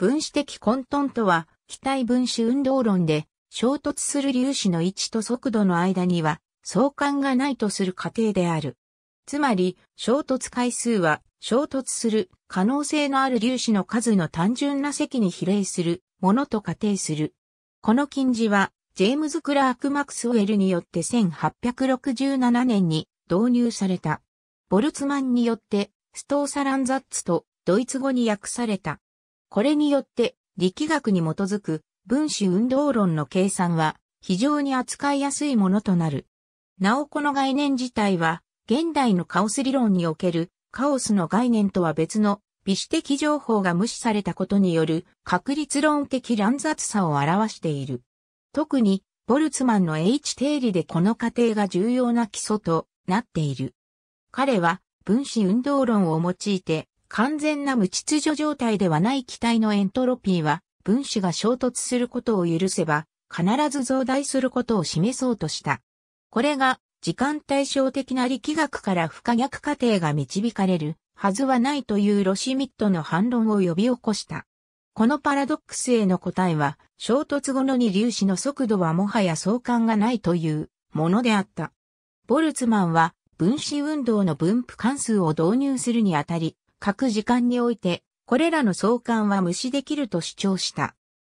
分子的混沌とは、気体分子運動論で、衝突する粒子の位置と速度の間には、相関がないとする過程である。つまり、衝突回数は、衝突する可能性のある粒子の数の単純な積に比例するものと仮定する。この近似は、ジェームズ・クラーク・マクスウェルによって1867年に導入された。ボルツマンによって、ストーサランザッツとドイツ語に訳された。これによって力学に基づく分子運動論の計算は非常に扱いやすいものとなる。なおこの概念自体は現代のカオス理論におけるカオスの概念とは別の微子的情報が無視されたことによる確率論的乱雑さを表している。特にボルツマンの H 定理でこの過程が重要な基礎となっている。彼は分子運動論を用いて完全な無秩序状態ではない気体のエントロピーは、分子が衝突することを許せば、必ず増大することを示そうとした。これが、時間対照的な力学から不可逆過程が導かれるはずはないというロシミットの反論を呼び起こした。このパラドックスへの答えは、衝突後の二粒子の速度はもはや相関がないというものであった。ボルツマンは分子運動の分布関数を導入するにあたり、各時間において、これらの相関は無視できると主張した。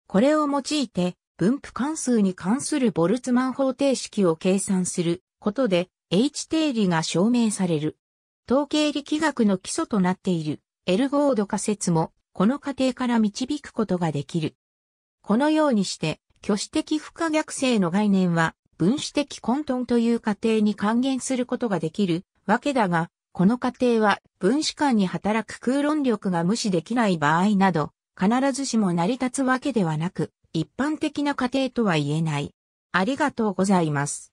これを用いて、分布関数に関するボルツマン方程式を計算することで、H 定理が証明される。統計力学の基礎となっている、エルゴード仮説も、この過程から導くことができる。このようにして、挙手的不可逆性の概念は、分子的混沌という過程に還元することができるわけだが、この過程は分子間に働く空論力が無視できない場合など、必ずしも成り立つわけではなく、一般的な過程とは言えない。ありがとうございます。